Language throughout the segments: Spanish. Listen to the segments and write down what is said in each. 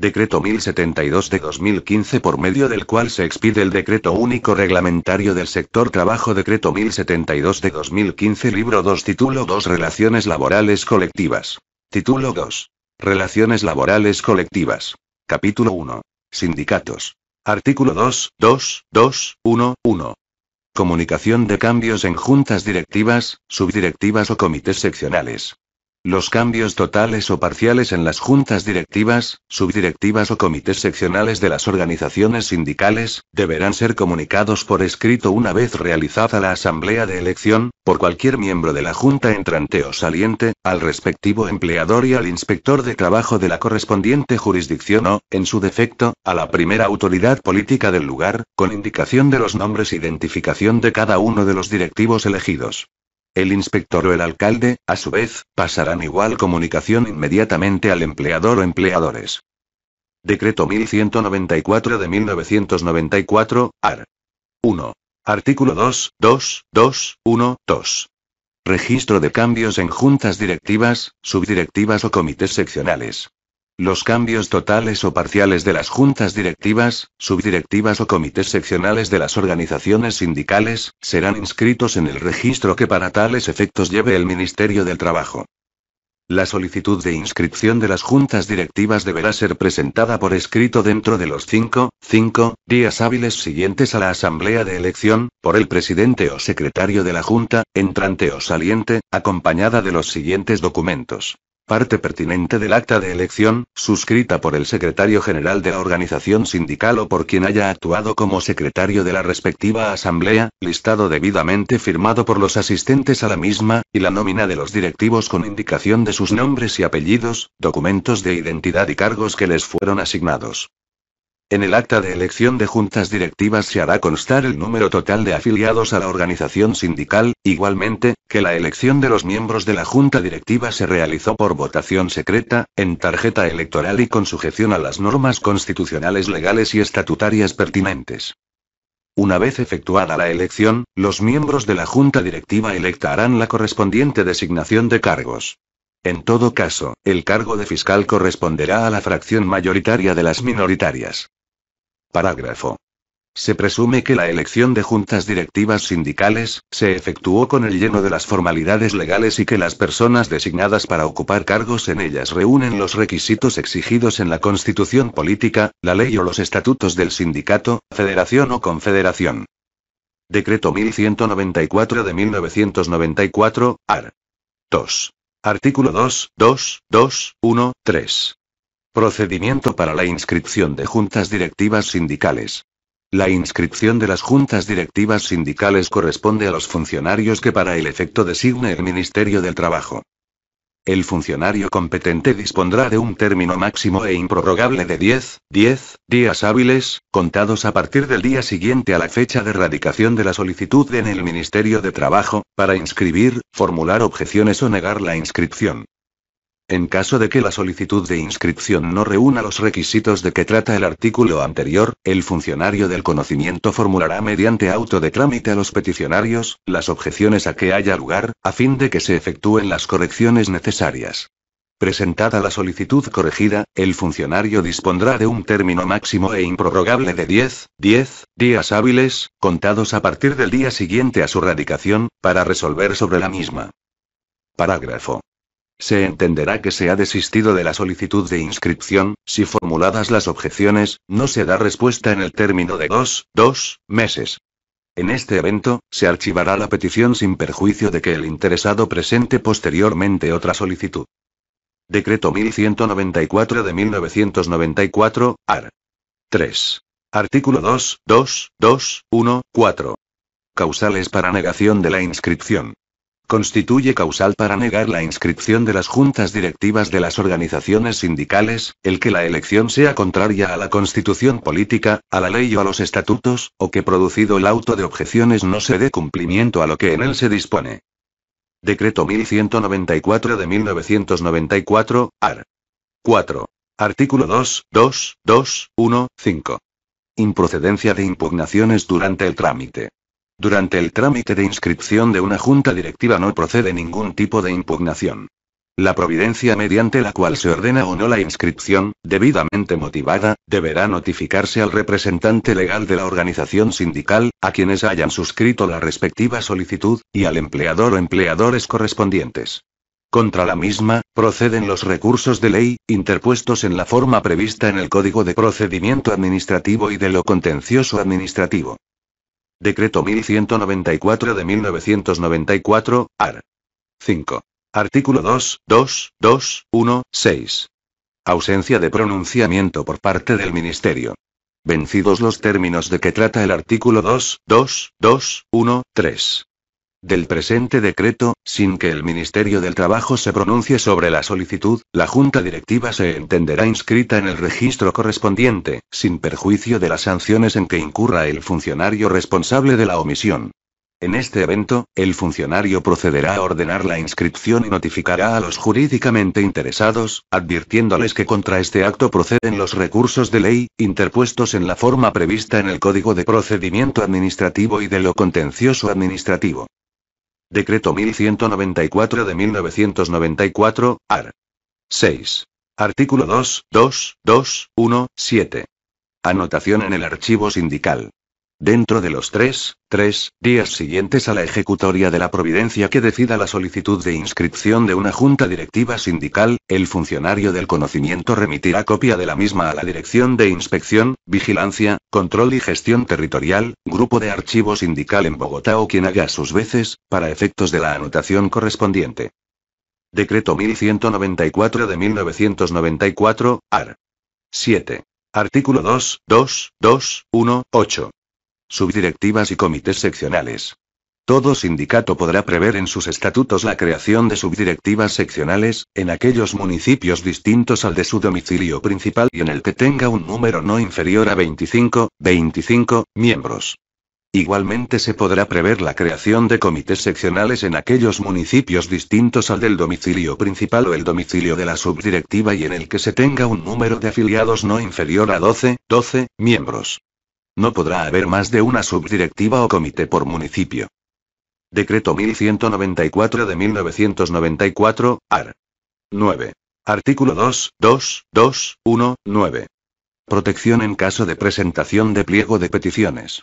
Decreto 1072 de 2015 por medio del cual se expide el Decreto Único Reglamentario del Sector Trabajo Decreto 1072 de 2015 Libro 2 Título 2 Relaciones Laborales Colectivas. Título 2. Relaciones Laborales Colectivas. Capítulo 1. Sindicatos. Artículo 2, 2, 2, 1, 1. Comunicación de cambios en juntas directivas, subdirectivas o comités seccionales. Los cambios totales o parciales en las juntas directivas, subdirectivas o comités seccionales de las organizaciones sindicales, deberán ser comunicados por escrito una vez realizada la asamblea de elección, por cualquier miembro de la junta entrante o saliente, al respectivo empleador y al inspector de trabajo de la correspondiente jurisdicción o, en su defecto, a la primera autoridad política del lugar, con indicación de los nombres e identificación de cada uno de los directivos elegidos. El inspector o el alcalde, a su vez, pasarán igual comunicación inmediatamente al empleador o empleadores. Decreto 1194 de 1994, AR. 1. Artículo 2, 2, 2, 1, 2. Registro de cambios en juntas directivas, subdirectivas o comités seccionales. Los cambios totales o parciales de las juntas directivas, subdirectivas o comités seccionales de las organizaciones sindicales, serán inscritos en el registro que para tales efectos lleve el Ministerio del Trabajo. La solicitud de inscripción de las juntas directivas deberá ser presentada por escrito dentro de los 5, 5 días hábiles siguientes a la asamblea de elección, por el presidente o secretario de la junta, entrante o saliente, acompañada de los siguientes documentos parte pertinente del acta de elección, suscrita por el secretario general de la organización sindical o por quien haya actuado como secretario de la respectiva asamblea, listado debidamente firmado por los asistentes a la misma, y la nómina de los directivos con indicación de sus nombres y apellidos, documentos de identidad y cargos que les fueron asignados. En el acta de elección de juntas directivas se hará constar el número total de afiliados a la organización sindical, igualmente, que la elección de los miembros de la junta directiva se realizó por votación secreta, en tarjeta electoral y con sujeción a las normas constitucionales legales y estatutarias pertinentes. Una vez efectuada la elección, los miembros de la junta directiva electarán la correspondiente designación de cargos. En todo caso, el cargo de fiscal corresponderá a la fracción mayoritaria de las minoritarias. Parágrafo. Se presume que la elección de juntas directivas sindicales se efectuó con el lleno de las formalidades legales y que las personas designadas para ocupar cargos en ellas reúnen los requisitos exigidos en la Constitución política, la ley o los estatutos del sindicato, federación o confederación. Decreto 1194 de 1994, AR. 2. Artículo 2, 2, 2, 1, 3. Procedimiento para la inscripción de juntas directivas sindicales. La inscripción de las juntas directivas sindicales corresponde a los funcionarios que para el efecto designe el Ministerio del Trabajo. El funcionario competente dispondrá de un término máximo e improrrogable de 10, 10 días hábiles, contados a partir del día siguiente a la fecha de radicación de la solicitud en el Ministerio de Trabajo, para inscribir, formular objeciones o negar la inscripción en caso de que la solicitud de inscripción no reúna los requisitos de que trata el artículo anterior, el funcionario del conocimiento formulará mediante auto de trámite a los peticionarios las objeciones a que haya lugar, a fin de que se efectúen las correcciones necesarias. Presentada la solicitud corregida, el funcionario dispondrá de un término máximo e improrrogable de 10, 10 días hábiles, contados a partir del día siguiente a su radicación, para resolver sobre la misma. Parágrafo se entenderá que se ha desistido de la solicitud de inscripción, si formuladas las objeciones, no se da respuesta en el término de dos, dos meses. En este evento, se archivará la petición sin perjuicio de que el interesado presente posteriormente otra solicitud. Decreto 1194 de 1994, AR. 3. Artículo 2, 2, 2, 1, 4. Causales para negación de la inscripción constituye causal para negar la inscripción de las juntas directivas de las organizaciones sindicales, el que la elección sea contraria a la constitución política, a la ley o a los estatutos, o que producido el auto de objeciones no se dé cumplimiento a lo que en él se dispone. Decreto 1194 de 1994, AR. 4. Artículo 2, 2, 2, 1, 5. Improcedencia de impugnaciones durante el trámite. Durante el trámite de inscripción de una junta directiva no procede ningún tipo de impugnación. La providencia mediante la cual se ordena o no la inscripción, debidamente motivada, deberá notificarse al representante legal de la organización sindical, a quienes hayan suscrito la respectiva solicitud, y al empleador o empleadores correspondientes. Contra la misma, proceden los recursos de ley, interpuestos en la forma prevista en el Código de Procedimiento Administrativo y de lo Contencioso Administrativo. Decreto 1194 de 1994, AR. 5. Artículo 2, 2, 2, 1, 6. Ausencia de pronunciamiento por parte del Ministerio. Vencidos los términos de que trata el artículo 2, 2, 2, 1, 3 del presente decreto, sin que el Ministerio del Trabajo se pronuncie sobre la solicitud, la Junta Directiva se entenderá inscrita en el registro correspondiente, sin perjuicio de las sanciones en que incurra el funcionario responsable de la omisión. En este evento, el funcionario procederá a ordenar la inscripción y notificará a los jurídicamente interesados, advirtiéndoles que contra este acto proceden los recursos de ley, interpuestos en la forma prevista en el Código de Procedimiento Administrativo y de lo contencioso administrativo. Decreto 1194 de 1994, AR. 6. Artículo 2, 2, 2, 1, 7. Anotación en el archivo sindical. Dentro de los tres, tres días siguientes a la ejecutoria de la providencia que decida la solicitud de inscripción de una junta directiva sindical, el funcionario del conocimiento remitirá copia de la misma a la Dirección de Inspección, Vigilancia, Control y Gestión Territorial, Grupo de Archivo Sindical en Bogotá o quien haga sus veces, para efectos de la anotación correspondiente. Decreto 1194 de 1994, AR. 7. Artículo 2, 2, 2, 1, 8 subdirectivas y comités seccionales. Todo sindicato podrá prever en sus estatutos la creación de subdirectivas seccionales, en aquellos municipios distintos al de su domicilio principal y en el que tenga un número no inferior a 25, 25, miembros. Igualmente se podrá prever la creación de comités seccionales en aquellos municipios distintos al del domicilio principal o el domicilio de la subdirectiva y en el que se tenga un número de afiliados no inferior a 12, 12, miembros. No podrá haber más de una subdirectiva o comité por municipio. Decreto 1194 de 1994, AR. 9. Artículo 2, 2, 2, 1, 9. Protección en caso de presentación de pliego de peticiones.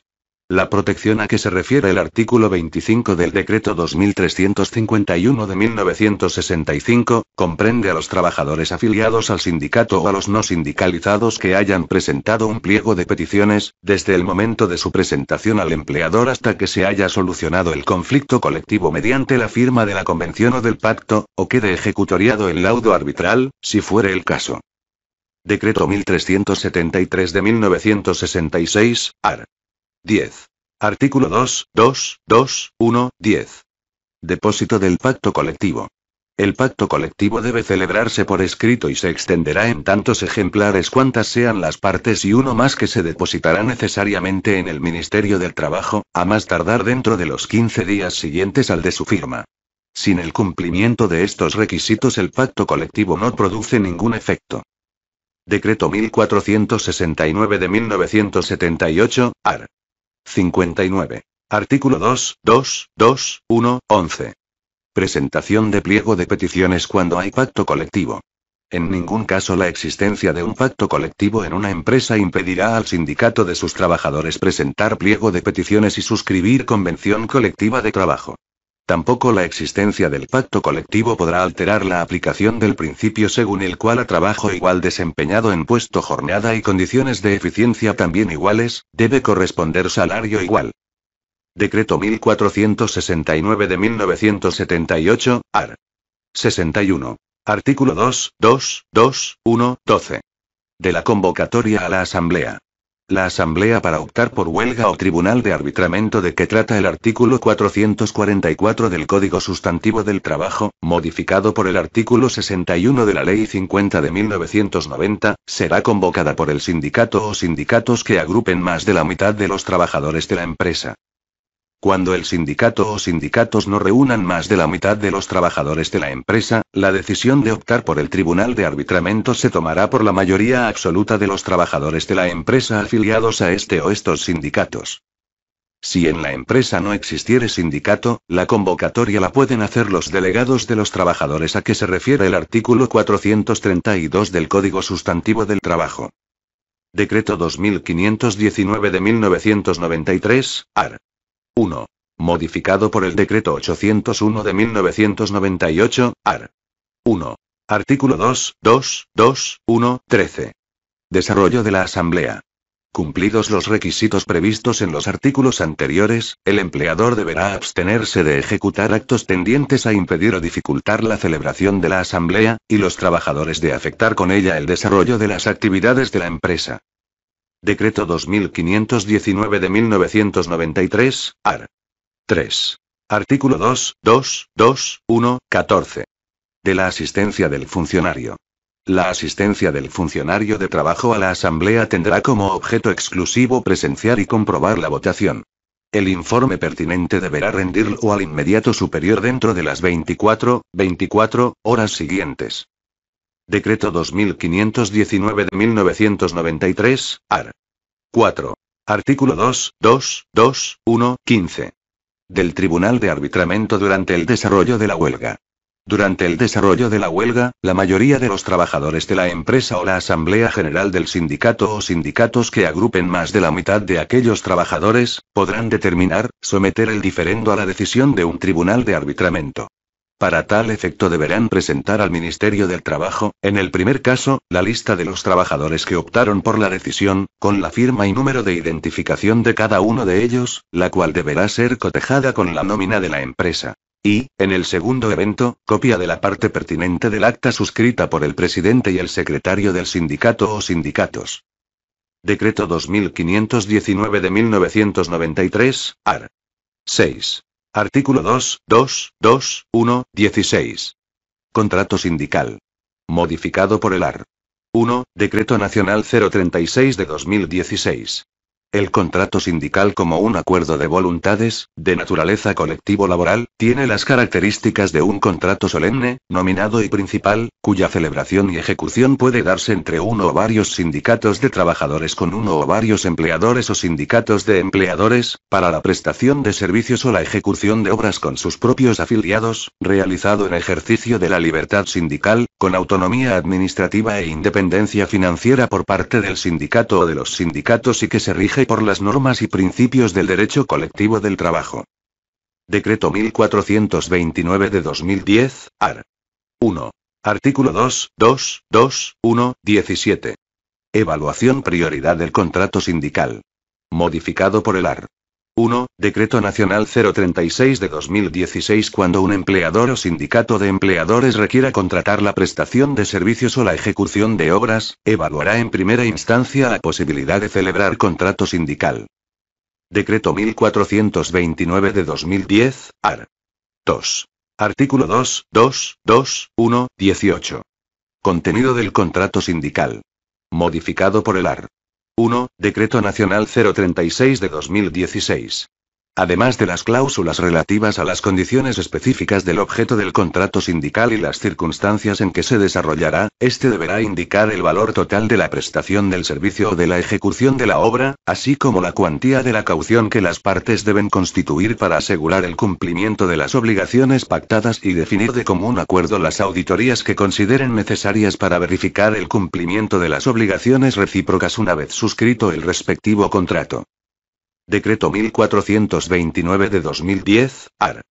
La protección a que se refiere el artículo 25 del Decreto 2351 de 1965, comprende a los trabajadores afiliados al sindicato o a los no sindicalizados que hayan presentado un pliego de peticiones, desde el momento de su presentación al empleador hasta que se haya solucionado el conflicto colectivo mediante la firma de la convención o del pacto, o quede ejecutoriado el laudo arbitral, si fuere el caso. Decreto 1373 de 1966, AR. 10. Artículo 2, 2, 1, 10. Depósito del pacto colectivo. El pacto colectivo debe celebrarse por escrito y se extenderá en tantos ejemplares cuantas sean las partes y uno más que se depositará necesariamente en el Ministerio del Trabajo, a más tardar dentro de los 15 días siguientes al de su firma. Sin el cumplimiento de estos requisitos el pacto colectivo no produce ningún efecto. Decreto 1469 de 1978, AR. 59. Artículo 2, 2, 1, 11. Presentación de pliego de peticiones cuando hay pacto colectivo. En ningún caso la existencia de un pacto colectivo en una empresa impedirá al sindicato de sus trabajadores presentar pliego de peticiones y suscribir convención colectiva de trabajo. Tampoco la existencia del pacto colectivo podrá alterar la aplicación del principio según el cual a trabajo igual desempeñado en puesto jornada y condiciones de eficiencia también iguales, debe corresponder salario igual. Decreto 1469 de 1978, AR. 61. Artículo 2, 2, 2, 1, 12. De la convocatoria a la Asamblea. La Asamblea para optar por huelga o tribunal de arbitramiento de que trata el artículo 444 del Código Sustantivo del Trabajo, modificado por el artículo 61 de la Ley 50 de 1990, será convocada por el sindicato o sindicatos que agrupen más de la mitad de los trabajadores de la empresa. Cuando el sindicato o sindicatos no reúnan más de la mitad de los trabajadores de la empresa, la decisión de optar por el tribunal de arbitramiento se tomará por la mayoría absoluta de los trabajadores de la empresa afiliados a este o estos sindicatos. Si en la empresa no existiere sindicato, la convocatoria la pueden hacer los delegados de los trabajadores a que se refiere el artículo 432 del Código Sustantivo del Trabajo. Decreto 2519 de 1993, AR. 1. Modificado por el Decreto 801 de 1998, AR. 1. Artículo 2, 2, 2, 1, 13. Desarrollo de la Asamblea. Cumplidos los requisitos previstos en los artículos anteriores, el empleador deberá abstenerse de ejecutar actos tendientes a impedir o dificultar la celebración de la asamblea, y los trabajadores de afectar con ella el desarrollo de las actividades de la empresa. Decreto 2519 de 1993, AR. 3. Artículo 2, 2, 2, 1, 14. De la asistencia del funcionario. La asistencia del funcionario de trabajo a la Asamblea tendrá como objeto exclusivo presenciar y comprobar la votación. El informe pertinente deberá rendirlo al inmediato superior dentro de las 24, 24 horas siguientes. Decreto 2519 de 1993, AR. 4. Artículo 2, 2, 2, 1, 15. Del Tribunal de Arbitramento durante el desarrollo de la huelga. Durante el desarrollo de la huelga, la mayoría de los trabajadores de la empresa o la Asamblea General del Sindicato o sindicatos que agrupen más de la mitad de aquellos trabajadores, podrán determinar, someter el diferendo a la decisión de un tribunal de arbitramento. Para tal efecto deberán presentar al Ministerio del Trabajo, en el primer caso, la lista de los trabajadores que optaron por la decisión, con la firma y número de identificación de cada uno de ellos, la cual deberá ser cotejada con la nómina de la empresa. Y, en el segundo evento, copia de la parte pertinente del acta suscrita por el presidente y el secretario del sindicato o sindicatos. Decreto 2519 de 1993, AR. 6. Artículo 2, 2, 2, 1, Contrato sindical. Modificado por el AR. 1. Decreto Nacional 036 de 2016. El contrato sindical como un acuerdo de voluntades, de naturaleza colectivo laboral, tiene las características de un contrato solemne, nominado y principal, cuya celebración y ejecución puede darse entre uno o varios sindicatos de trabajadores con uno o varios empleadores o sindicatos de empleadores, para la prestación de servicios o la ejecución de obras con sus propios afiliados, realizado en ejercicio de la libertad sindical, con autonomía administrativa e independencia financiera por parte del sindicato o de los sindicatos y que se rige por las normas y principios del derecho colectivo del trabajo. Decreto 1429 de 2010, AR. 1. Artículo 2, 2, 2, 1, 17. Evaluación prioridad del contrato sindical. Modificado por el AR. 1. Decreto Nacional 036 de 2016 Cuando un empleador o sindicato de empleadores requiera contratar la prestación de servicios o la ejecución de obras, evaluará en primera instancia la posibilidad de celebrar contrato sindical. Decreto 1429 de 2010, AR. 2. Artículo 2, 2, 2, 1, 18. Contenido del contrato sindical. Modificado por el AR. 1, Decreto Nacional 036 de 2016 además de las cláusulas relativas a las condiciones específicas del objeto del contrato sindical y las circunstancias en que se desarrollará, este deberá indicar el valor total de la prestación del servicio o de la ejecución de la obra, así como la cuantía de la caución que las partes deben constituir para asegurar el cumplimiento de las obligaciones pactadas y definir de común acuerdo las auditorías que consideren necesarias para verificar el cumplimiento de las obligaciones recíprocas una vez suscrito el respectivo contrato. Decreto 1429 de 2010, AR.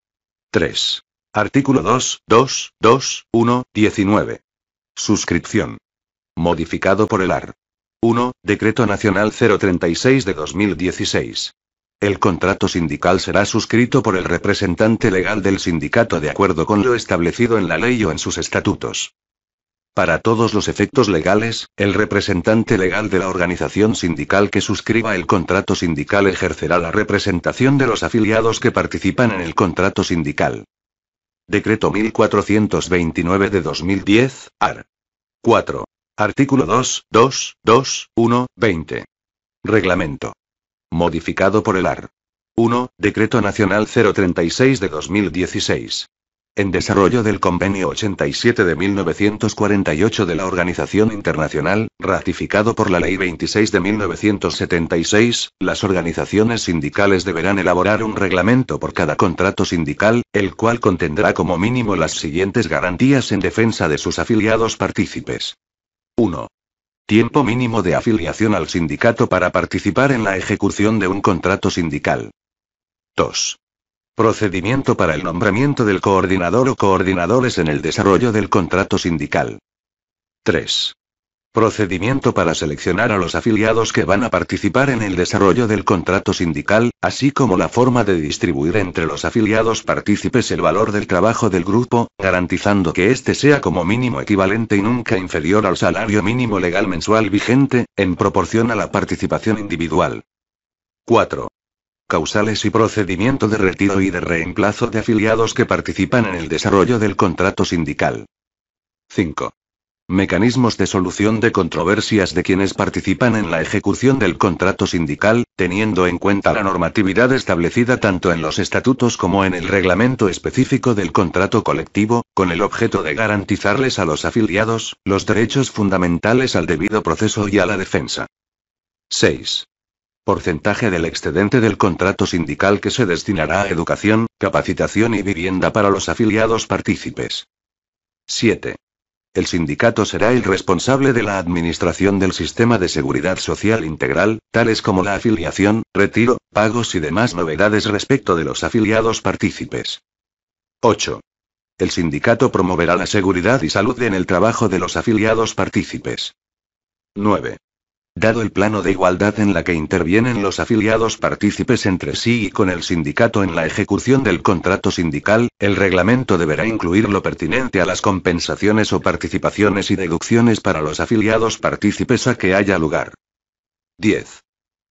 3. Artículo 2, 2, 2, 1, 19. Suscripción. Modificado por el AR. 1. Decreto Nacional 036 de 2016. El contrato sindical será suscrito por el representante legal del sindicato de acuerdo con lo establecido en la ley o en sus estatutos. Para todos los efectos legales, el representante legal de la organización sindical que suscriba el contrato sindical ejercerá la representación de los afiliados que participan en el contrato sindical. Decreto 1429 de 2010, AR. 4. Artículo 2, 2, 2, 1, 20. Reglamento. Modificado por el AR. 1. Decreto Nacional 036 de 2016 en desarrollo del Convenio 87 de 1948 de la Organización Internacional, ratificado por la Ley 26 de 1976, las organizaciones sindicales deberán elaborar un reglamento por cada contrato sindical, el cual contendrá como mínimo las siguientes garantías en defensa de sus afiliados partícipes. 1. Tiempo mínimo de afiliación al sindicato para participar en la ejecución de un contrato sindical. 2. Procedimiento para el nombramiento del coordinador o coordinadores en el desarrollo del contrato sindical. 3. Procedimiento para seleccionar a los afiliados que van a participar en el desarrollo del contrato sindical, así como la forma de distribuir entre los afiliados partícipes el valor del trabajo del grupo, garantizando que éste sea como mínimo equivalente y nunca inferior al salario mínimo legal mensual vigente, en proporción a la participación individual. 4 causales y procedimiento de retiro y de reemplazo de afiliados que participan en el desarrollo del contrato sindical. 5. Mecanismos de solución de controversias de quienes participan en la ejecución del contrato sindical, teniendo en cuenta la normatividad establecida tanto en los estatutos como en el reglamento específico del contrato colectivo, con el objeto de garantizarles a los afiliados los derechos fundamentales al debido proceso y a la defensa. 6 porcentaje del excedente del contrato sindical que se destinará a educación, capacitación y vivienda para los afiliados partícipes. 7. El sindicato será el responsable de la administración del sistema de seguridad social integral, tales como la afiliación, retiro, pagos y demás novedades respecto de los afiliados partícipes. 8. El sindicato promoverá la seguridad y salud en el trabajo de los afiliados partícipes. 9. Dado el plano de igualdad en la que intervienen los afiliados partícipes entre sí y con el sindicato en la ejecución del contrato sindical, el reglamento deberá incluir lo pertinente a las compensaciones o participaciones y deducciones para los afiliados partícipes a que haya lugar. 10.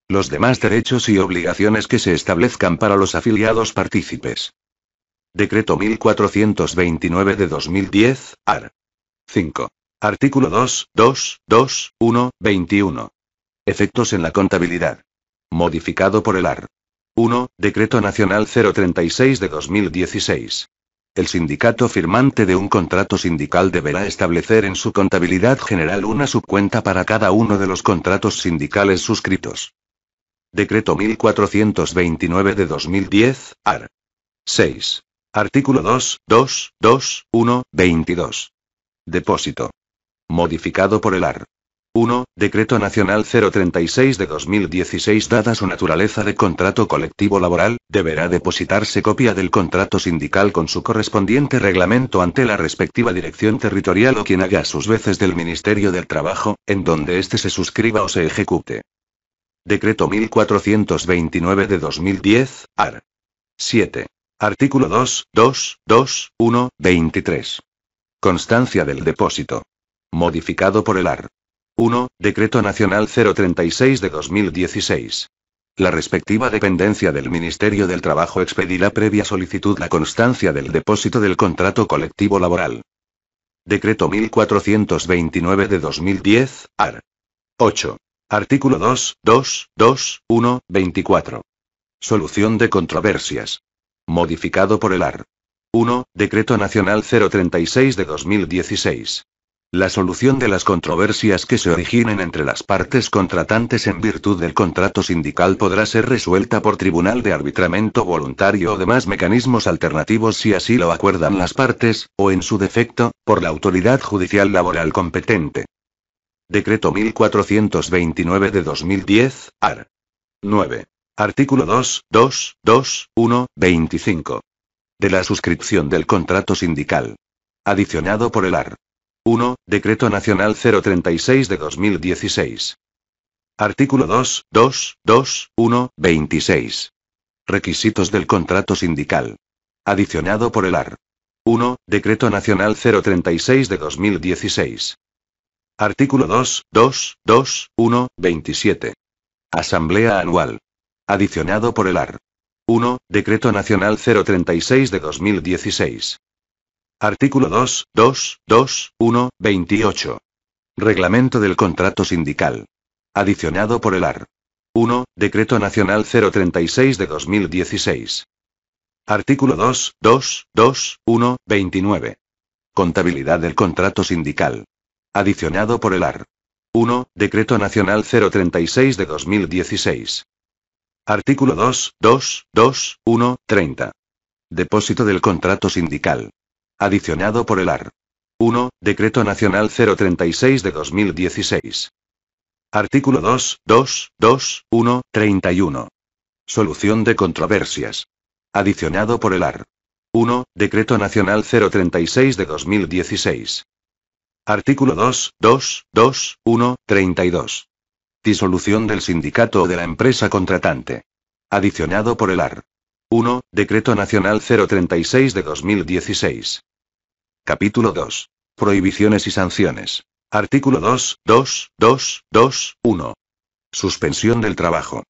Los demás derechos y obligaciones que se establezcan para los afiliados partícipes. Decreto 1429 de 2010, AR. 5. Artículo 2, 2, 2, 1, Efectos en la contabilidad. Modificado por el AR. 1. Decreto Nacional 036 de 2016. El sindicato firmante de un contrato sindical deberá establecer en su contabilidad general una subcuenta para cada uno de los contratos sindicales suscritos. Decreto 1429 de 2010, AR. 6. Artículo 2, 2, 2, 1, 22. Depósito. Modificado por el AR. 1. Decreto Nacional 036 de 2016 Dada su naturaleza de contrato colectivo laboral, deberá depositarse copia del contrato sindical con su correspondiente reglamento ante la respectiva dirección territorial o quien haga sus veces del Ministerio del Trabajo, en donde éste se suscriba o se ejecute. Decreto 1429 de 2010, AR. 7. Artículo 2, Constancia del depósito. Modificado por el AR. 1. Decreto Nacional 036 de 2016. La respectiva dependencia del Ministerio del Trabajo expedirá previa solicitud la constancia del depósito del contrato colectivo laboral. Decreto 1429 de 2010, AR. 8. Artículo 2, 2, 2, 1, 24. Solución de controversias. Modificado por el AR. 1. Decreto Nacional 036 de 2016. La solución de las controversias que se originen entre las partes contratantes en virtud del contrato sindical podrá ser resuelta por tribunal de arbitramiento voluntario o demás mecanismos alternativos si así lo acuerdan las partes, o en su defecto, por la autoridad judicial laboral competente. Decreto 1429 de 2010, AR. 9. Artículo 2, 2, 2, 25. De la suscripción del contrato sindical. Adicionado por el AR. 1. Decreto Nacional 036 de 2016. Artículo 2, 2, 2, 26. Requisitos del contrato sindical. Adicionado por el AR. 1. Decreto Nacional 036 de 2016. Artículo 2, 2, 2, 1, 27. Asamblea Anual. Adicionado por el AR. 1. Decreto Nacional 036 de 2016. Artículo 2, 2, Reglamento del contrato sindical. Adicionado por el AR. 1. Decreto Nacional 036 de 2016. Artículo 2, 2, Contabilidad del contrato sindical. Adicionado por el AR. 1. Decreto Nacional 036 de 2016. Artículo 2, 2, 2, Depósito del contrato sindical. Adicionado por el AR. 1. Decreto Nacional 036 de 2016. Artículo 2, 2, 2, 1, Solución de controversias. Adicionado por el AR. 1. Decreto Nacional 036 de 2016. Artículo 2, 2, 2, 1, Disolución del sindicato o de la empresa contratante. Adicionado por el AR. 1, Decreto Nacional 036 de 2016. Capítulo 2. Prohibiciones y sanciones. Artículo 2, 2, 2, 2, Suspensión del trabajo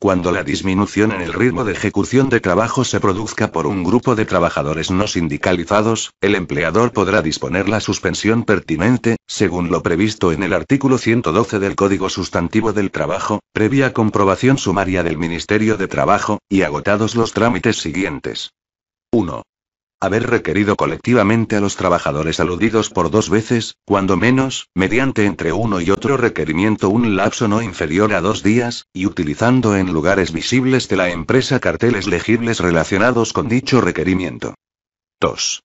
cuando la disminución en el ritmo de ejecución de trabajo se produzca por un grupo de trabajadores no sindicalizados, el empleador podrá disponer la suspensión pertinente, según lo previsto en el artículo 112 del Código Sustantivo del Trabajo, previa comprobación sumaria del Ministerio de Trabajo, y agotados los trámites siguientes. 1 haber requerido colectivamente a los trabajadores aludidos por dos veces, cuando menos, mediante entre uno y otro requerimiento un lapso no inferior a dos días, y utilizando en lugares visibles de la empresa carteles legibles relacionados con dicho requerimiento. 2.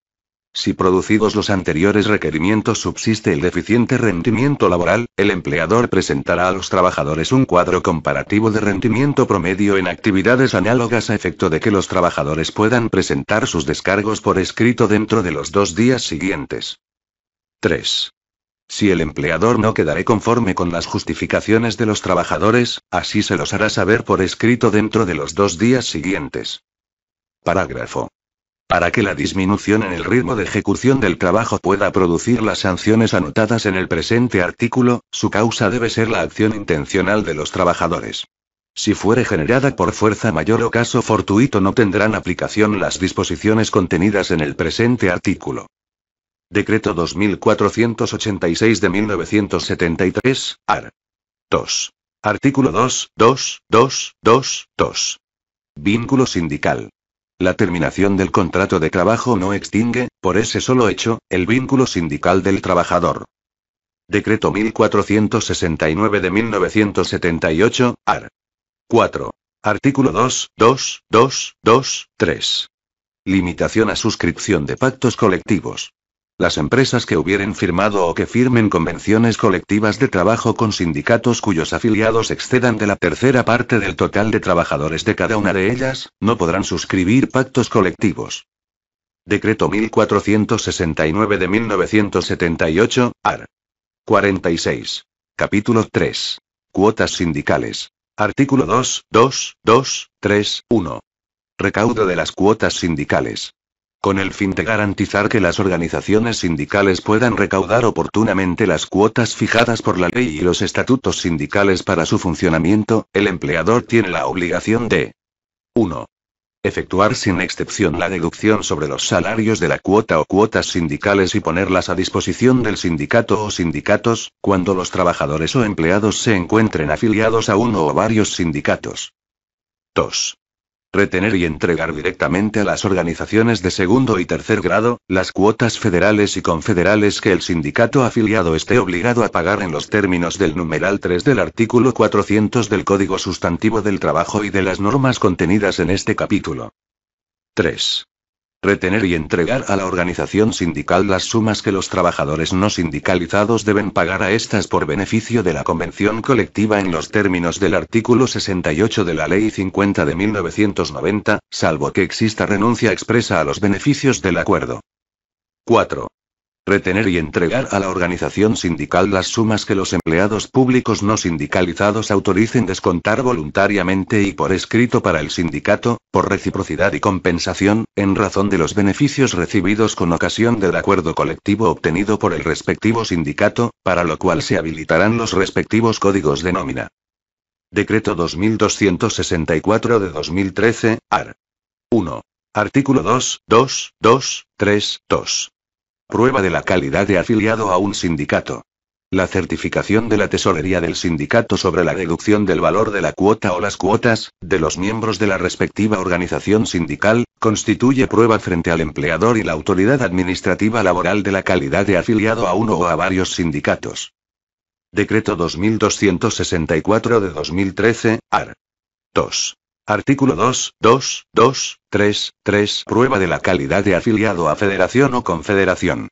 Si producidos los anteriores requerimientos subsiste el deficiente rendimiento laboral, el empleador presentará a los trabajadores un cuadro comparativo de rendimiento promedio en actividades análogas a efecto de que los trabajadores puedan presentar sus descargos por escrito dentro de los dos días siguientes. 3. Si el empleador no quedará conforme con las justificaciones de los trabajadores, así se los hará saber por escrito dentro de los dos días siguientes. Parágrafo para que la disminución en el ritmo de ejecución del trabajo pueda producir las sanciones anotadas en el presente artículo, su causa debe ser la acción intencional de los trabajadores. Si fuere generada por fuerza mayor o caso fortuito no tendrán aplicación las disposiciones contenidas en el presente artículo. Decreto 2486 de 1973, AR. 2. Artículo 2, 2, 2, 2, 2. Vínculo sindical. La terminación del contrato de trabajo no extingue, por ese solo hecho, el vínculo sindical del trabajador. Decreto 1469 de 1978, AR. 4. Artículo 2, 2, 2, 2, 3. Limitación a suscripción de pactos colectivos. Las empresas que hubieren firmado o que firmen convenciones colectivas de trabajo con sindicatos cuyos afiliados excedan de la tercera parte del total de trabajadores de cada una de ellas, no podrán suscribir pactos colectivos. Decreto 1469 de 1978, AR. 46. Capítulo 3. Cuotas sindicales. Artículo 2, 2, 2, 3, 1. Recaudo de las cuotas sindicales con el fin de garantizar que las organizaciones sindicales puedan recaudar oportunamente las cuotas fijadas por la ley y los estatutos sindicales para su funcionamiento, el empleador tiene la obligación de 1. Efectuar sin excepción la deducción sobre los salarios de la cuota o cuotas sindicales y ponerlas a disposición del sindicato o sindicatos, cuando los trabajadores o empleados se encuentren afiliados a uno o varios sindicatos. 2 retener y entregar directamente a las organizaciones de segundo y tercer grado, las cuotas federales y confederales que el sindicato afiliado esté obligado a pagar en los términos del numeral 3 del artículo 400 del Código Sustantivo del Trabajo y de las normas contenidas en este capítulo. 3 retener y entregar a la organización sindical las sumas que los trabajadores no sindicalizados deben pagar a estas por beneficio de la convención colectiva en los términos del artículo 68 de la Ley 50 de 1990, salvo que exista renuncia expresa a los beneficios del acuerdo. 4. Retener y entregar a la organización sindical las sumas que los empleados públicos no sindicalizados autoricen descontar voluntariamente y por escrito para el sindicato, por reciprocidad y compensación, en razón de los beneficios recibidos con ocasión del acuerdo colectivo obtenido por el respectivo sindicato, para lo cual se habilitarán los respectivos códigos de nómina. Decreto 2264 de 2013, AR. 1. Artículo 2, 2, 2, 3, 2. Prueba de la calidad de afiliado a un sindicato. La certificación de la tesorería del sindicato sobre la deducción del valor de la cuota o las cuotas, de los miembros de la respectiva organización sindical, constituye prueba frente al empleador y la autoridad administrativa laboral de la calidad de afiliado a uno o a varios sindicatos. Decreto 2264 de 2013, AR. 2. Artículo 2, 2, 2, 3, 3. Prueba de la calidad de afiliado a federación o confederación.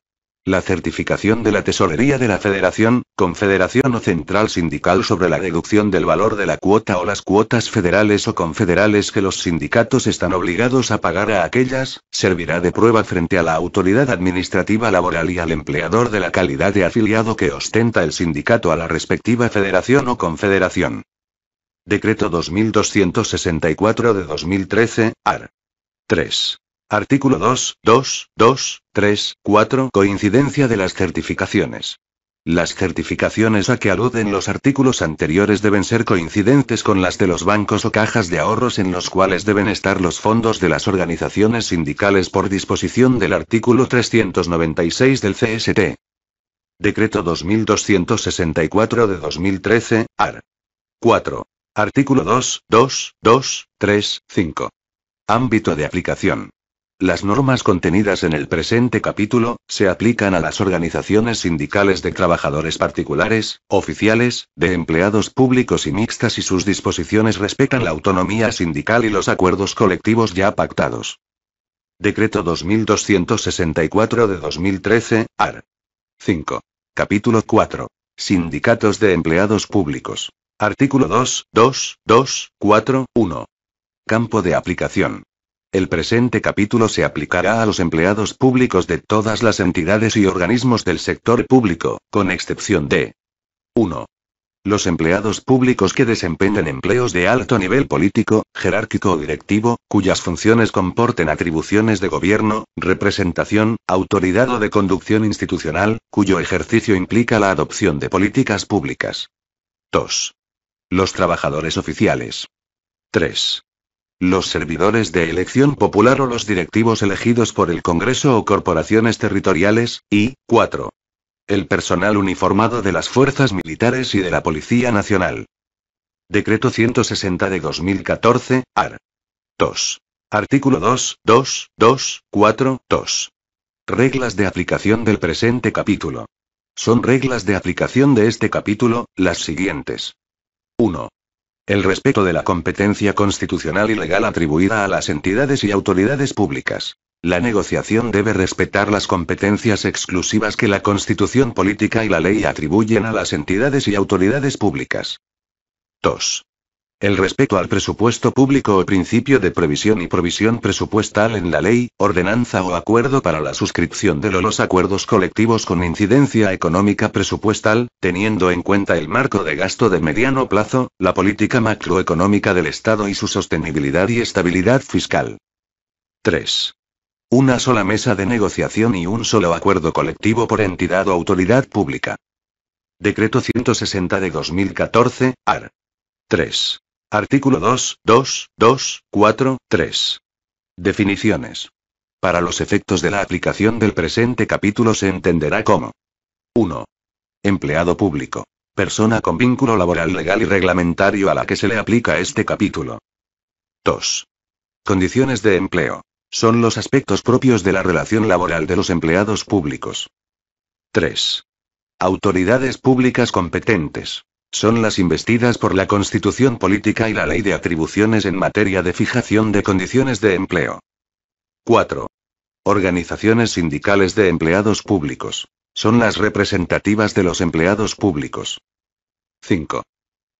La certificación de la tesorería de la federación, confederación o central sindical sobre la reducción del valor de la cuota o las cuotas federales o confederales que los sindicatos están obligados a pagar a aquellas, servirá de prueba frente a la autoridad administrativa laboral y al empleador de la calidad de afiliado que ostenta el sindicato a la respectiva federación o confederación. Decreto 2264 de 2013, AR. 3. Artículo 2, 2, 2, 3, 4. Coincidencia de las certificaciones. Las certificaciones a que aluden los artículos anteriores deben ser coincidentes con las de los bancos o cajas de ahorros en los cuales deben estar los fondos de las organizaciones sindicales por disposición del artículo 396 del CST. Decreto 2264 de 2013, AR. 4. Artículo 2, 2, 2, 3, 5. Ámbito de aplicación. Las normas contenidas en el presente capítulo, se aplican a las organizaciones sindicales de trabajadores particulares, oficiales, de empleados públicos y mixtas y sus disposiciones respetan la autonomía sindical y los acuerdos colectivos ya pactados. Decreto 2264 de 2013, AR. 5. Capítulo 4. Sindicatos de empleados públicos. Artículo 2, 2, 4, 1. Campo de aplicación. El presente capítulo se aplicará a los empleados públicos de todas las entidades y organismos del sector público, con excepción de 1. Los empleados públicos que desempeñen empleos de alto nivel político, jerárquico o directivo, cuyas funciones comporten atribuciones de gobierno, representación, autoridad o de conducción institucional, cuyo ejercicio implica la adopción de políticas públicas. 2. Los trabajadores oficiales. 3. Los servidores de elección popular o los directivos elegidos por el Congreso o corporaciones territoriales. Y 4. El personal uniformado de las fuerzas militares y de la Policía Nacional. Decreto 160 de 2014, AR. 2. Artículo 2, 2, 2, 4, 2. Reglas de aplicación del presente capítulo. Son reglas de aplicación de este capítulo, las siguientes. 1. El respeto de la competencia constitucional y legal atribuida a las entidades y autoridades públicas. La negociación debe respetar las competencias exclusivas que la Constitución política y la ley atribuyen a las entidades y autoridades públicas. 2. El respeto al presupuesto público o principio de previsión y provisión presupuestal en la ley, ordenanza o acuerdo para la suscripción de los acuerdos colectivos con incidencia económica presupuestal, teniendo en cuenta el marco de gasto de mediano plazo, la política macroeconómica del Estado y su sostenibilidad y estabilidad fiscal. 3. Una sola mesa de negociación y un solo acuerdo colectivo por entidad o autoridad pública. Decreto 160 de 2014, AR. 3. Artículo 2, 2, 2, 4, 3. Definiciones. Para los efectos de la aplicación del presente capítulo se entenderá como 1. Empleado público. Persona con vínculo laboral legal y reglamentario a la que se le aplica este capítulo. 2. Condiciones de empleo. Son los aspectos propios de la relación laboral de los empleados públicos. 3. Autoridades públicas competentes. Son las investidas por la Constitución Política y la Ley de Atribuciones en materia de fijación de condiciones de empleo. 4. Organizaciones sindicales de empleados públicos. Son las representativas de los empleados públicos. 5.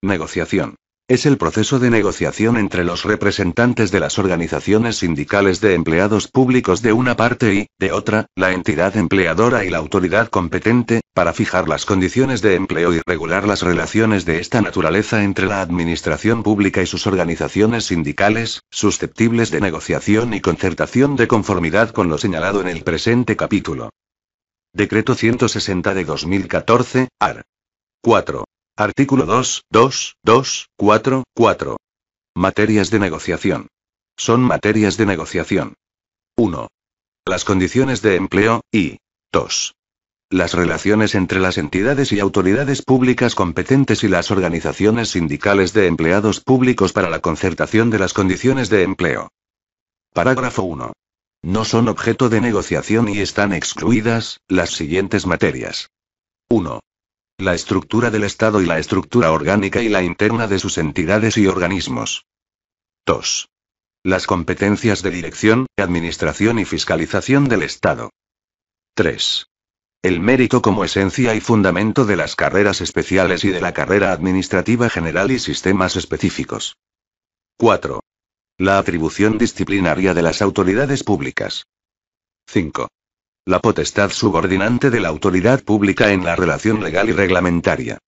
Negociación. Es el proceso de negociación entre los representantes de las organizaciones sindicales de empleados públicos de una parte y, de otra, la entidad empleadora y la autoridad competente, para fijar las condiciones de empleo y regular las relaciones de esta naturaleza entre la administración pública y sus organizaciones sindicales, susceptibles de negociación y concertación de conformidad con lo señalado en el presente capítulo. Decreto 160 de 2014, AR. 4. Artículo 2, 2, 2, 4, 4. Materias de negociación. Son materias de negociación. 1. Las condiciones de empleo, y 2. Las relaciones entre las entidades y autoridades públicas competentes y las organizaciones sindicales de empleados públicos para la concertación de las condiciones de empleo. Parágrafo 1. No son objeto de negociación y están excluidas las siguientes materias. 1. La estructura del Estado y la estructura orgánica y la interna de sus entidades y organismos. 2. Las competencias de dirección, administración y fiscalización del Estado. 3. El mérito como esencia y fundamento de las carreras especiales y de la carrera administrativa general y sistemas específicos. 4. La atribución disciplinaria de las autoridades públicas. 5. La potestad subordinante de la autoridad pública en la relación legal y reglamentaria.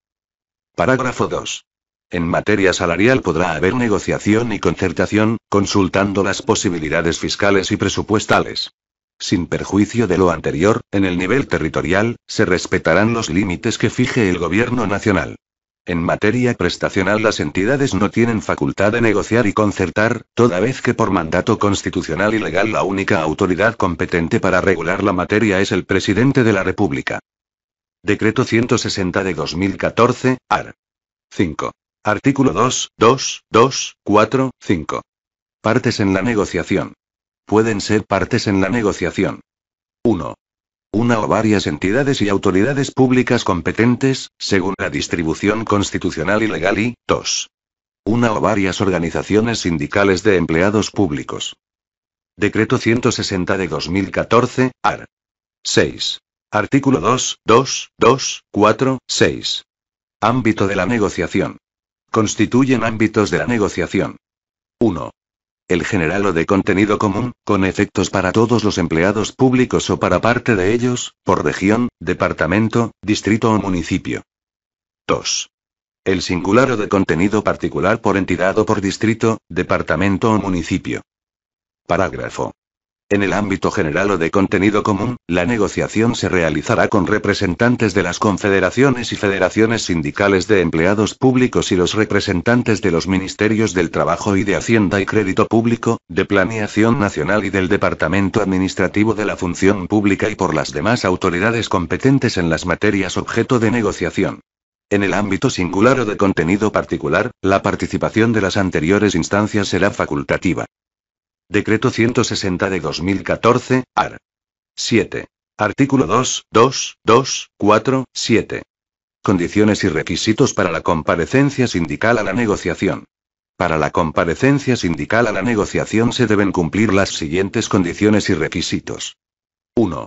Parágrafo 2. En materia salarial podrá haber negociación y concertación, consultando las posibilidades fiscales y presupuestales. Sin perjuicio de lo anterior, en el nivel territorial, se respetarán los límites que fije el Gobierno Nacional. En materia prestacional las entidades no tienen facultad de negociar y concertar, toda vez que por mandato constitucional y legal la única autoridad competente para regular la materia es el presidente de la República. Decreto 160 de 2014, AR. 5. Artículo 2, 2, 2, 4, 5. Partes en la negociación. Pueden ser partes en la negociación. 1 una o varias entidades y autoridades públicas competentes, según la distribución constitucional y legal y, 2. Una o varias organizaciones sindicales de empleados públicos. Decreto 160 de 2014, AR. 6. Artículo 2, 2, 2, 4, 6. Ámbito de la negociación. Constituyen ámbitos de la negociación. 1. El general o de contenido común, con efectos para todos los empleados públicos o para parte de ellos, por región, departamento, distrito o municipio. 2. El singular o de contenido particular por entidad o por distrito, departamento o municipio. Parágrafo en el ámbito general o de contenido común, la negociación se realizará con representantes de las confederaciones y federaciones sindicales de empleados públicos y los representantes de los ministerios del Trabajo y de Hacienda y Crédito Público, de Planeación Nacional y del Departamento Administrativo de la Función Pública y por las demás autoridades competentes en las materias objeto de negociación. En el ámbito singular o de contenido particular, la participación de las anteriores instancias será facultativa. Decreto 160 de 2014, AR. 7. Artículo 2, 2, 2, 4, 7. Condiciones y requisitos para la comparecencia sindical a la negociación. Para la comparecencia sindical a la negociación se deben cumplir las siguientes condiciones y requisitos. 1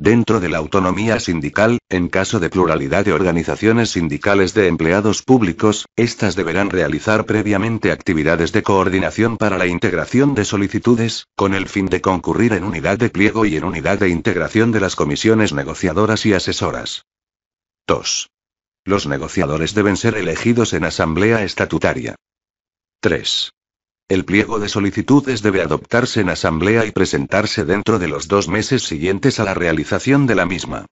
dentro de la autonomía sindical, en caso de pluralidad de organizaciones sindicales de empleados públicos, estas deberán realizar previamente actividades de coordinación para la integración de solicitudes, con el fin de concurrir en unidad de pliego y en unidad de integración de las comisiones negociadoras y asesoras. 2. Los negociadores deben ser elegidos en asamblea estatutaria. 3. El pliego de solicitudes debe adoptarse en asamblea y presentarse dentro de los dos meses siguientes a la realización de la misma.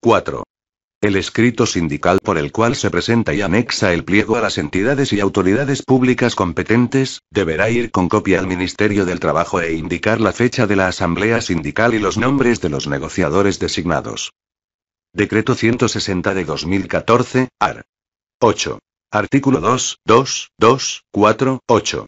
4. El escrito sindical por el cual se presenta y anexa el pliego a las entidades y autoridades públicas competentes, deberá ir con copia al Ministerio del Trabajo e indicar la fecha de la asamblea sindical y los nombres de los negociadores designados. Decreto 160 de 2014, AR. 8. Artículo 2, 2, 2, 4, 8.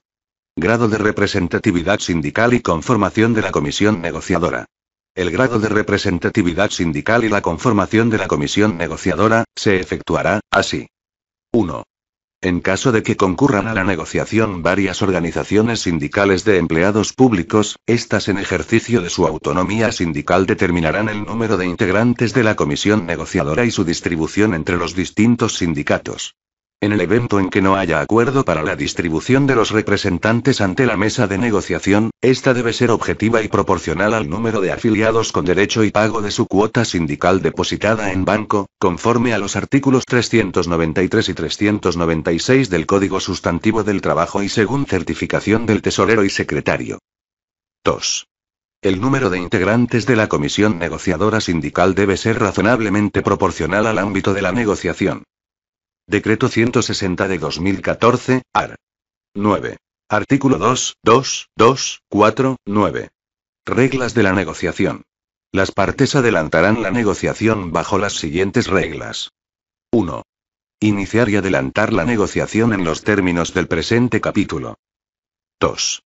Grado de representatividad sindical y conformación de la comisión negociadora. El grado de representatividad sindical y la conformación de la comisión negociadora, se efectuará, así. 1. En caso de que concurran a la negociación varias organizaciones sindicales de empleados públicos, estas en ejercicio de su autonomía sindical determinarán el número de integrantes de la comisión negociadora y su distribución entre los distintos sindicatos. En el evento en que no haya acuerdo para la distribución de los representantes ante la mesa de negociación, esta debe ser objetiva y proporcional al número de afiliados con derecho y pago de su cuota sindical depositada en banco, conforme a los artículos 393 y 396 del Código Sustantivo del Trabajo y según certificación del tesorero y secretario. 2. El número de integrantes de la comisión negociadora sindical debe ser razonablemente proporcional al ámbito de la negociación. Decreto 160 de 2014, AR. 9. Artículo 2, 2, 2, 4, 9. Reglas de la negociación. Las partes adelantarán la negociación bajo las siguientes reglas. 1. Iniciar y adelantar la negociación en los términos del presente capítulo. 2.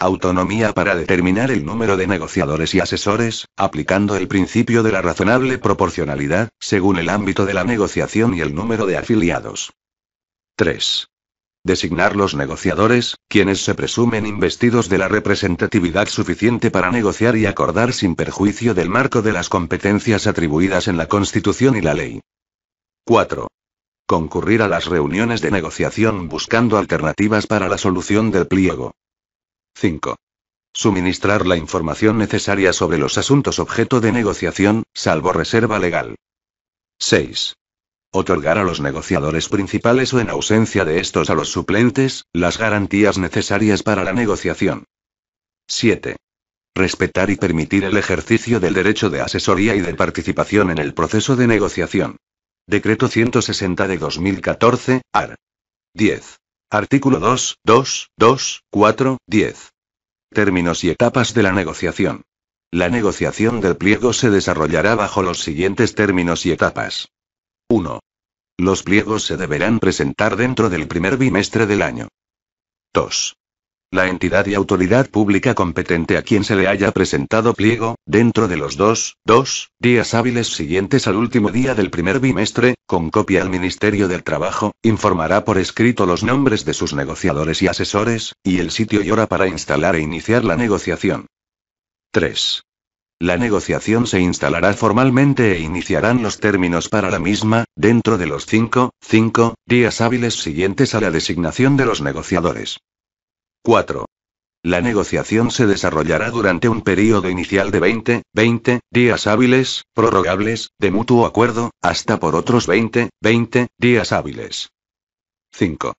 Autonomía para determinar el número de negociadores y asesores, aplicando el principio de la razonable proporcionalidad, según el ámbito de la negociación y el número de afiliados. 3. Designar los negociadores, quienes se presumen investidos de la representatividad suficiente para negociar y acordar sin perjuicio del marco de las competencias atribuidas en la Constitución y la ley. 4 concurrir a las reuniones de negociación buscando alternativas para la solución del pliego. 5. Suministrar la información necesaria sobre los asuntos objeto de negociación, salvo reserva legal. 6. Otorgar a los negociadores principales o en ausencia de estos a los suplentes, las garantías necesarias para la negociación. 7. Respetar y permitir el ejercicio del derecho de asesoría y de participación en el proceso de negociación. Decreto 160 de 2014, AR. 10. Artículo 2, 2, 2, 4, 10. Términos y etapas de la negociación. La negociación del pliego se desarrollará bajo los siguientes términos y etapas. 1. Los pliegos se deberán presentar dentro del primer bimestre del año. 2 la entidad y autoridad pública competente a quien se le haya presentado pliego, dentro de los dos, dos, días hábiles siguientes al último día del primer bimestre, con copia al Ministerio del Trabajo, informará por escrito los nombres de sus negociadores y asesores, y el sitio y hora para instalar e iniciar la negociación. 3. La negociación se instalará formalmente e iniciarán los términos para la misma, dentro de los 5, 5, días hábiles siguientes a la designación de los negociadores. 4. La negociación se desarrollará durante un período inicial de 20, 20 días hábiles, prorrogables, de mutuo acuerdo, hasta por otros 20, 20 días hábiles. 5.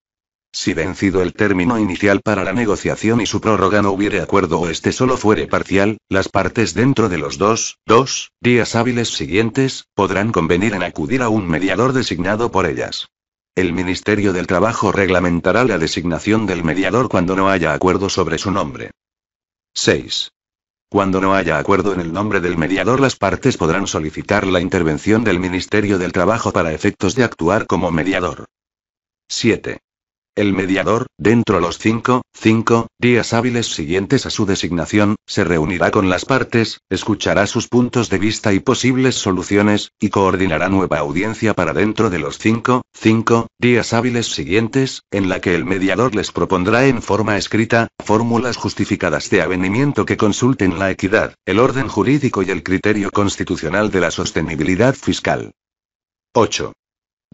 Si vencido el término inicial para la negociación y su prórroga no hubiere acuerdo o este solo fuere parcial, las partes dentro de los dos, dos días hábiles siguientes, podrán convenir en acudir a un mediador designado por ellas. El Ministerio del Trabajo reglamentará la designación del mediador cuando no haya acuerdo sobre su nombre. 6. Cuando no haya acuerdo en el nombre del mediador, las partes podrán solicitar la intervención del Ministerio del Trabajo para efectos de actuar como mediador. 7. El mediador, dentro de los cinco, cinco, días hábiles siguientes a su designación, se reunirá con las partes, escuchará sus puntos de vista y posibles soluciones, y coordinará nueva audiencia para dentro de los cinco, cinco, días hábiles siguientes, en la que el mediador les propondrá en forma escrita, fórmulas justificadas de avenimiento que consulten la equidad, el orden jurídico y el criterio constitucional de la sostenibilidad fiscal. 8.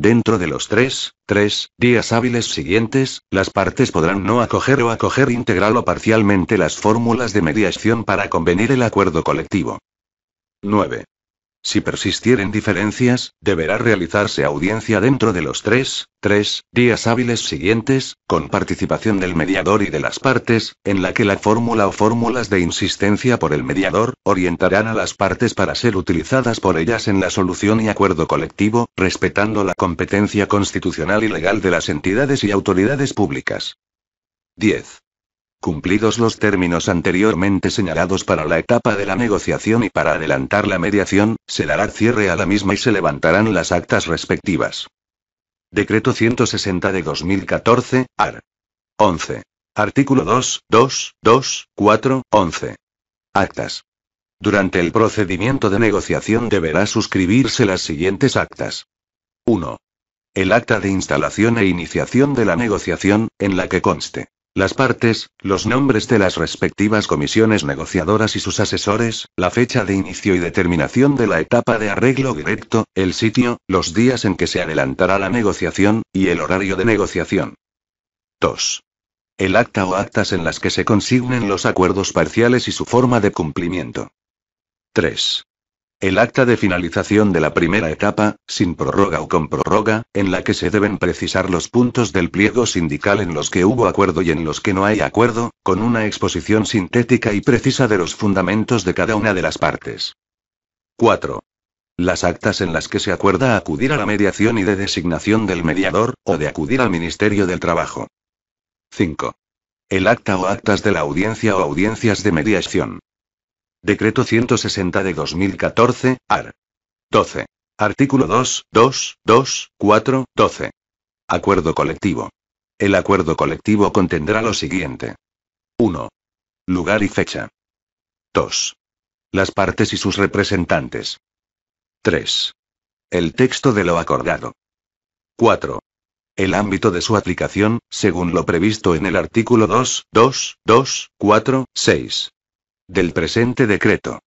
Dentro de los tres, tres días hábiles siguientes, las partes podrán no acoger o acoger integral o parcialmente las fórmulas de mediación para convenir el acuerdo colectivo. 9. Si persistieren diferencias, deberá realizarse audiencia dentro de los tres, tres días hábiles siguientes, con participación del mediador y de las partes, en la que la fórmula o fórmulas de insistencia por el mediador orientarán a las partes para ser utilizadas por ellas en la solución y acuerdo colectivo, respetando la competencia constitucional y legal de las entidades y autoridades públicas. 10. Cumplidos los términos anteriormente señalados para la etapa de la negociación y para adelantar la mediación, se dará cierre a la misma y se levantarán las actas respectivas. Decreto 160 de 2014, AR. 11. Artículo 2, 2, 2, 4, 11. Actas. Durante el procedimiento de negociación deberá suscribirse las siguientes actas. 1. El acta de instalación e iniciación de la negociación, en la que conste las partes, los nombres de las respectivas comisiones negociadoras y sus asesores, la fecha de inicio y determinación de la etapa de arreglo directo, el sitio, los días en que se adelantará la negociación, y el horario de negociación. 2. El acta o actas en las que se consignen los acuerdos parciales y su forma de cumplimiento. 3. El acta de finalización de la primera etapa, sin prórroga o con prórroga, en la que se deben precisar los puntos del pliego sindical en los que hubo acuerdo y en los que no hay acuerdo, con una exposición sintética y precisa de los fundamentos de cada una de las partes. 4. Las actas en las que se acuerda acudir a la mediación y de designación del mediador, o de acudir al Ministerio del Trabajo. 5. El acta o actas de la audiencia o audiencias de mediación. Decreto 160 de 2014, AR. 12. Artículo 2, 2, 2, 4, 12. Acuerdo colectivo. El acuerdo colectivo contendrá lo siguiente. 1. Lugar y fecha. 2. Las partes y sus representantes. 3. El texto de lo acordado. 4. El ámbito de su aplicación, según lo previsto en el artículo 2, 2, 2, 4, 6. Del presente decreto.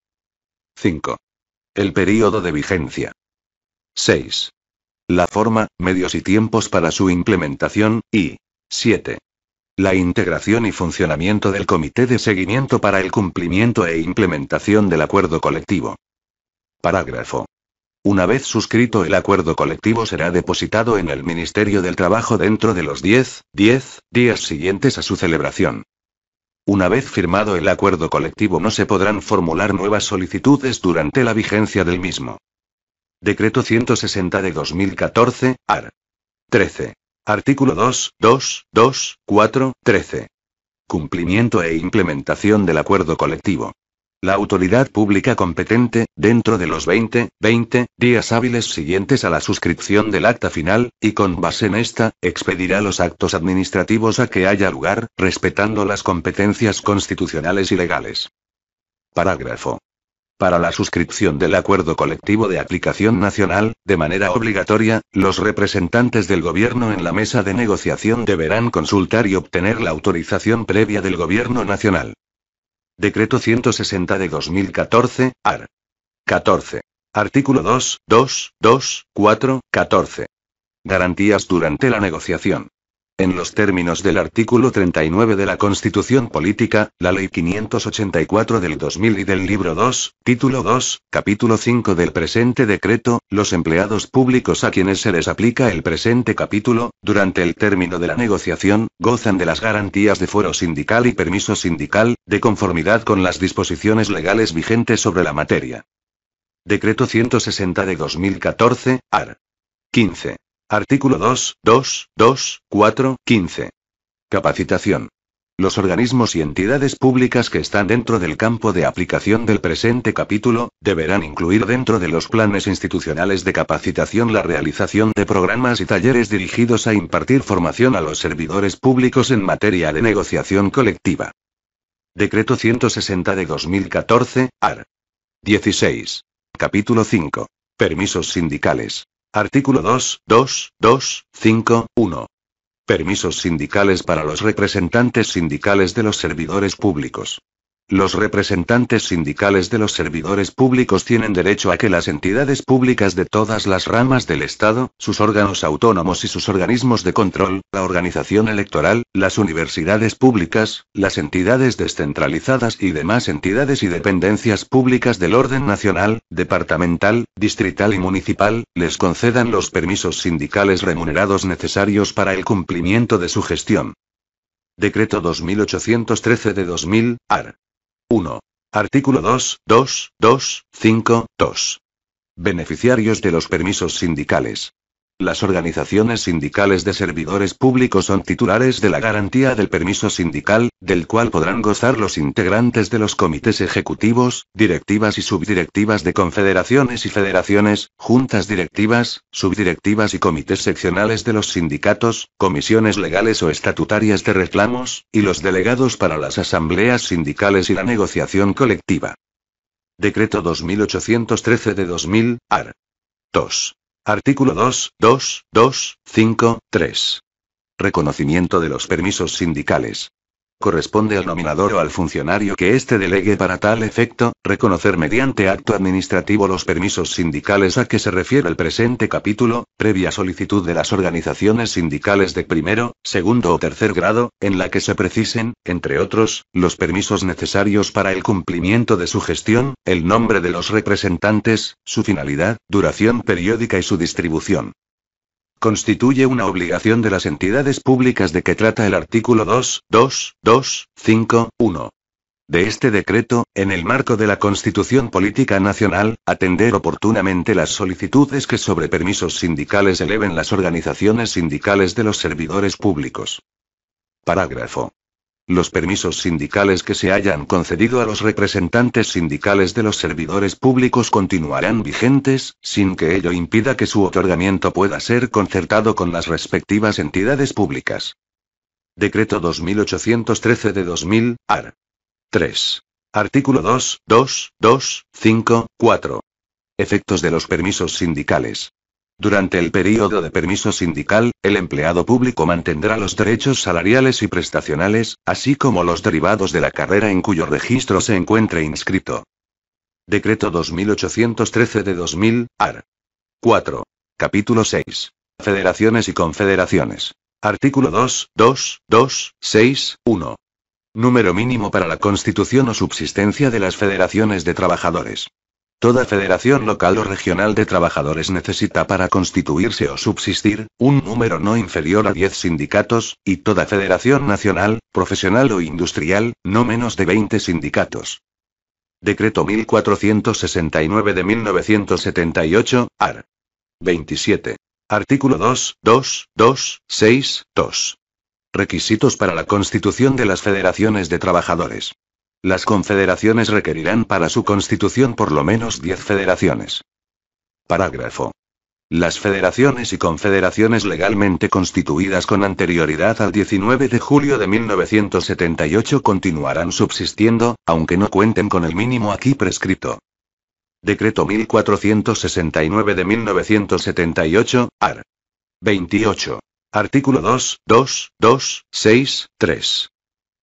5. El período de vigencia. 6. La forma, medios y tiempos para su implementación, y 7. La integración y funcionamiento del Comité de Seguimiento para el cumplimiento e implementación del acuerdo colectivo. Parágrafo. Una vez suscrito el acuerdo colectivo será depositado en el Ministerio del Trabajo dentro de los 10, 10 días siguientes a su celebración. Una vez firmado el acuerdo colectivo no se podrán formular nuevas solicitudes durante la vigencia del mismo. Decreto 160 de 2014, AR. 13. Artículo 2, 2, 2, 4, 13. Cumplimiento e implementación del acuerdo colectivo. La autoridad pública competente, dentro de los 20, 20 días hábiles siguientes a la suscripción del acta final, y con base en esta, expedirá los actos administrativos a que haya lugar, respetando las competencias constitucionales y legales. Parágrafo. Para la suscripción del acuerdo colectivo de aplicación nacional, de manera obligatoria, los representantes del gobierno en la mesa de negociación deberán consultar y obtener la autorización previa del gobierno nacional. Decreto 160 de 2014, AR. 14. Artículo 2, 2, 2, 4, 14. Garantías durante la negociación. En los términos del artículo 39 de la Constitución Política, la Ley 584 del 2000 y del Libro 2, Título 2, Capítulo 5 del presente decreto, los empleados públicos a quienes se les aplica el presente capítulo, durante el término de la negociación, gozan de las garantías de fuero sindical y permiso sindical, de conformidad con las disposiciones legales vigentes sobre la materia. Decreto 160 de 2014, AR. 15. Artículo 2, 2, 2, 4, 15. Capacitación. Los organismos y entidades públicas que están dentro del campo de aplicación del presente capítulo, deberán incluir dentro de los planes institucionales de capacitación la realización de programas y talleres dirigidos a impartir formación a los servidores públicos en materia de negociación colectiva. Decreto 160 de 2014, AR. 16. Capítulo 5. Permisos sindicales. Artículo 2, 2, 2, 5, 1. Permisos sindicales para los representantes sindicales de los servidores públicos. Los representantes sindicales de los servidores públicos tienen derecho a que las entidades públicas de todas las ramas del Estado, sus órganos autónomos y sus organismos de control, la organización electoral, las universidades públicas, las entidades descentralizadas y demás entidades y dependencias públicas del orden nacional, departamental, distrital y municipal, les concedan los permisos sindicales remunerados necesarios para el cumplimiento de su gestión. Decreto 2813 de 2000, AR. Artículo 2, 2, 2, 5, 2. Beneficiarios de los permisos sindicales. Las organizaciones sindicales de servidores públicos son titulares de la garantía del permiso sindical, del cual podrán gozar los integrantes de los comités ejecutivos, directivas y subdirectivas de confederaciones y federaciones, juntas directivas, subdirectivas y comités seccionales de los sindicatos, comisiones legales o estatutarias de reclamos, y los delegados para las asambleas sindicales y la negociación colectiva. Decreto 2813 de 2000, AR. 2. Artículo 2, 2, 2, 5, 3. Reconocimiento de los permisos sindicales corresponde al nominador o al funcionario que éste delegue para tal efecto, reconocer mediante acto administrativo los permisos sindicales a que se refiere el presente capítulo, previa solicitud de las organizaciones sindicales de primero, segundo o tercer grado, en la que se precisen, entre otros, los permisos necesarios para el cumplimiento de su gestión, el nombre de los representantes, su finalidad, duración periódica y su distribución constituye una obligación de las entidades públicas de que trata el artículo 2, 2, 5, 1. De este decreto, en el marco de la Constitución Política Nacional, atender oportunamente las solicitudes que sobre permisos sindicales eleven las organizaciones sindicales de los servidores públicos. Parágrafo los permisos sindicales que se hayan concedido a los representantes sindicales de los servidores públicos continuarán vigentes, sin que ello impida que su otorgamiento pueda ser concertado con las respectivas entidades públicas. Decreto 2813 de 2000, AR. 3. Artículo 2, 2, 2, 5, 4. Efectos de los permisos sindicales. Durante el período de permiso sindical, el empleado público mantendrá los derechos salariales y prestacionales, así como los derivados de la carrera en cuyo registro se encuentre inscrito. Decreto 2813 de 2000, AR. 4. Capítulo 6. Federaciones y confederaciones. Artículo 2, 2, 6, 1. Número mínimo para la constitución o subsistencia de las federaciones de trabajadores. Toda federación local o regional de trabajadores necesita para constituirse o subsistir, un número no inferior a 10 sindicatos, y toda federación nacional, profesional o industrial, no menos de 20 sindicatos. Decreto 1469 de 1978, AR. 27. Artículo 2, 2, 2, 6, 2. Requisitos para la constitución de las federaciones de trabajadores. Las confederaciones requerirán para su constitución por lo menos 10 federaciones. Parágrafo. Las federaciones y confederaciones legalmente constituidas con anterioridad al 19 de julio de 1978 continuarán subsistiendo, aunque no cuenten con el mínimo aquí prescrito. Decreto 1469 de 1978, AR. 28. Artículo 2, 2, 2, 6, 3.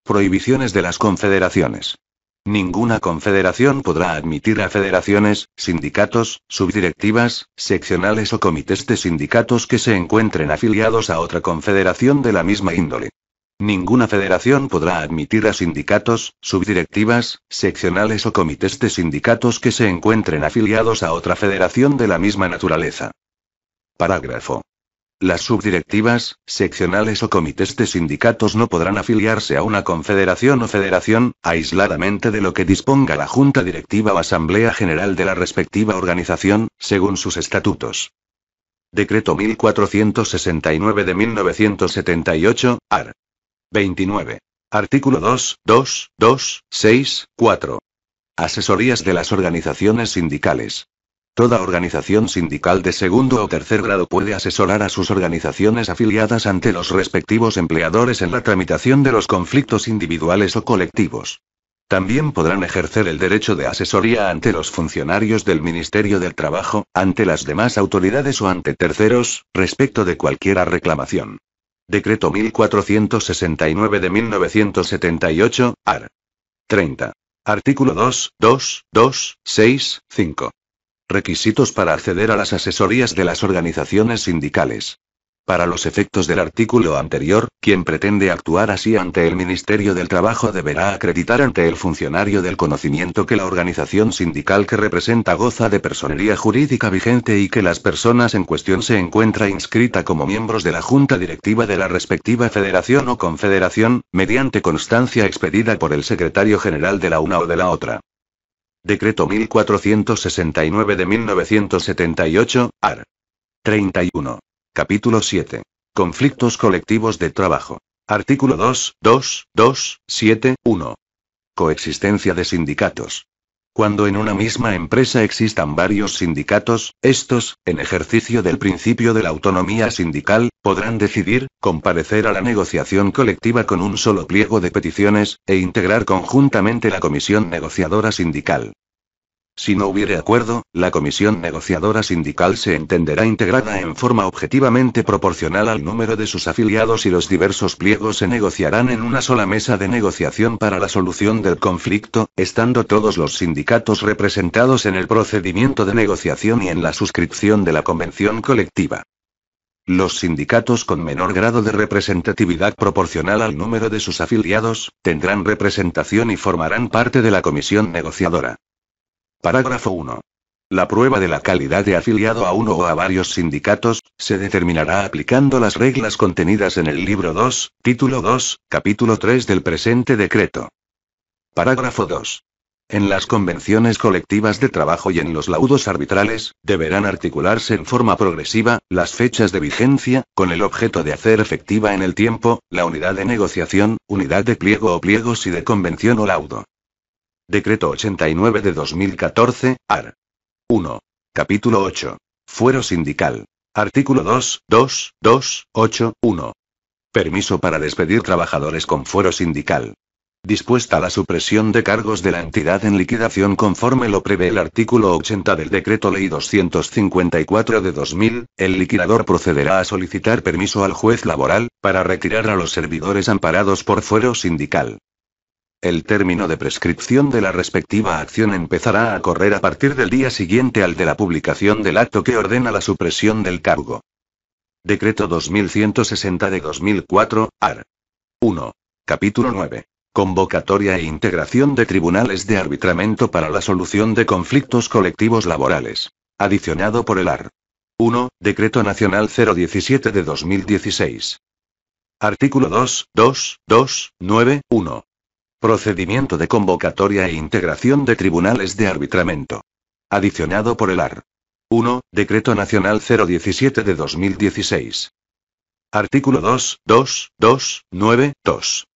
Prohibiciones de las confederaciones. Ninguna confederación podrá admitir a federaciones, sindicatos, subdirectivas, seccionales o comités de sindicatos que se encuentren afiliados a otra confederación de la misma índole. Ninguna federación podrá admitir a sindicatos, subdirectivas, seccionales o comités de sindicatos que se encuentren afiliados a otra federación de la misma naturaleza. Parágrafo. Las subdirectivas, seccionales o comités de sindicatos no podrán afiliarse a una confederación o federación, aisladamente de lo que disponga la Junta Directiva o Asamblea General de la respectiva organización, según sus estatutos. Decreto 1469 de 1978, AR. 29. Artículo 2, 2, 2, 6, 4. Asesorías de las organizaciones sindicales. Toda organización sindical de segundo o tercer grado puede asesorar a sus organizaciones afiliadas ante los respectivos empleadores en la tramitación de los conflictos individuales o colectivos. También podrán ejercer el derecho de asesoría ante los funcionarios del Ministerio del Trabajo, ante las demás autoridades o ante terceros, respecto de cualquier reclamación. Decreto 1469 de 1978, AR. 30. Artículo 2, 2, 2, 6, 5. Requisitos para acceder a las asesorías de las organizaciones sindicales. Para los efectos del artículo anterior, quien pretende actuar así ante el Ministerio del Trabajo deberá acreditar ante el funcionario del conocimiento que la organización sindical que representa goza de personería jurídica vigente y que las personas en cuestión se encuentra inscrita como miembros de la junta directiva de la respectiva federación o confederación, mediante constancia expedida por el secretario general de la una o de la otra. Decreto 1469 de 1978, AR. 31. Capítulo 7. Conflictos colectivos de trabajo. Artículo 2, 2, 7, 1. Coexistencia de sindicatos. Cuando en una misma empresa existan varios sindicatos, estos, en ejercicio del principio de la autonomía sindical, podrán decidir, comparecer a la negociación colectiva con un solo pliego de peticiones, e integrar conjuntamente la comisión negociadora sindical. Si no hubiere acuerdo, la comisión negociadora sindical se entenderá integrada en forma objetivamente proporcional al número de sus afiliados y los diversos pliegos se negociarán en una sola mesa de negociación para la solución del conflicto, estando todos los sindicatos representados en el procedimiento de negociación y en la suscripción de la convención colectiva. Los sindicatos con menor grado de representatividad proporcional al número de sus afiliados, tendrán representación y formarán parte de la comisión negociadora. Parágrafo 1. La prueba de la calidad de afiliado a uno o a varios sindicatos, se determinará aplicando las reglas contenidas en el libro 2, título 2, capítulo 3 del presente decreto. Parágrafo 2. En las convenciones colectivas de trabajo y en los laudos arbitrales, deberán articularse en forma progresiva, las fechas de vigencia, con el objeto de hacer efectiva en el tiempo, la unidad de negociación, unidad de pliego o pliegos y de convención o laudo. Decreto 89 de 2014, AR. 1. Capítulo 8. Fuero sindical. Artículo 2, 2, Permiso para despedir trabajadores con fuero sindical. Dispuesta la supresión de cargos de la entidad en liquidación conforme lo prevé el artículo 80 del decreto ley 254 de 2000, el liquidador procederá a solicitar permiso al juez laboral, para retirar a los servidores amparados por fuero sindical. El término de prescripción de la respectiva acción empezará a correr a partir del día siguiente al de la publicación del acto que ordena la supresión del cargo. Decreto 2160 de 2004, AR. 1. Capítulo 9. Convocatoria e integración de tribunales de arbitramento para la solución de conflictos colectivos laborales. Adicionado por el AR. 1. Decreto Nacional 017 de 2016. Artículo 2, 2, 2, 9, 1. Procedimiento de convocatoria e integración de tribunales de arbitramento. Adicionado por el AR. 1. Decreto Nacional 017 de 2016. Artículo 2, 2, 2,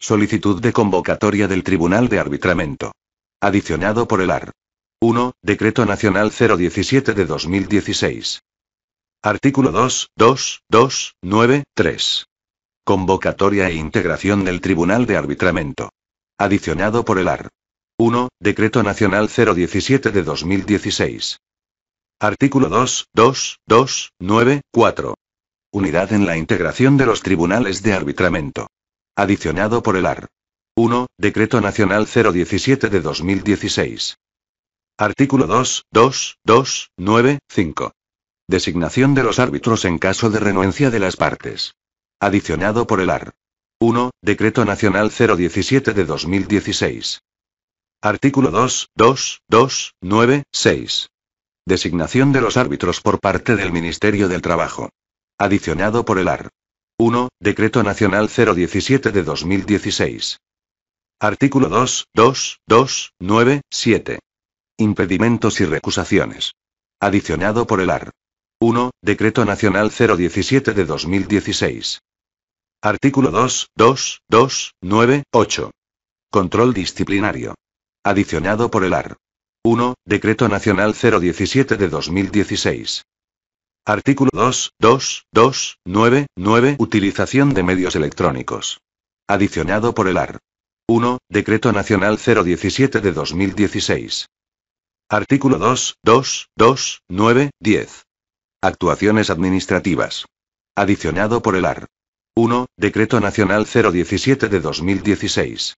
Solicitud de convocatoria del Tribunal de Arbitramento. Adicionado por el AR. 1. Decreto Nacional 017 de 2016. Artículo 2, 2, 2, 3. Convocatoria e integración del Tribunal de Arbitramento. Adicionado por el AR. 1. Decreto Nacional 017 de 2016. Artículo 2, 2, 2, Unidad en la integración de los tribunales de arbitramento. Adicionado por el AR. 1. Decreto Nacional 017 de 2016. Artículo 2, 2, 2, Designación de los árbitros en caso de renuencia de las partes. Adicionado por el AR. 1. Decreto Nacional 017 de 2016. Artículo 2, 2, 2, Designación de los árbitros por parte del Ministerio del Trabajo. Adicionado por el AR. 1. Decreto Nacional 017 de 2016. Artículo 2, 2, 2, Impedimentos y recusaciones. Adicionado por el AR. 1. Decreto Nacional 017 de 2016. Artículo 2, 2, 2, Control disciplinario. Adicionado por el AR. 1. Decreto Nacional 017 de 2016. Artículo 2, 2, 2, Utilización de medios electrónicos. Adicionado por el AR. 1. Decreto Nacional 017 de 2016. Artículo 2, 2, 9, 10. Actuaciones administrativas. Adicionado por el AR. 1, Decreto Nacional 017 de 2016.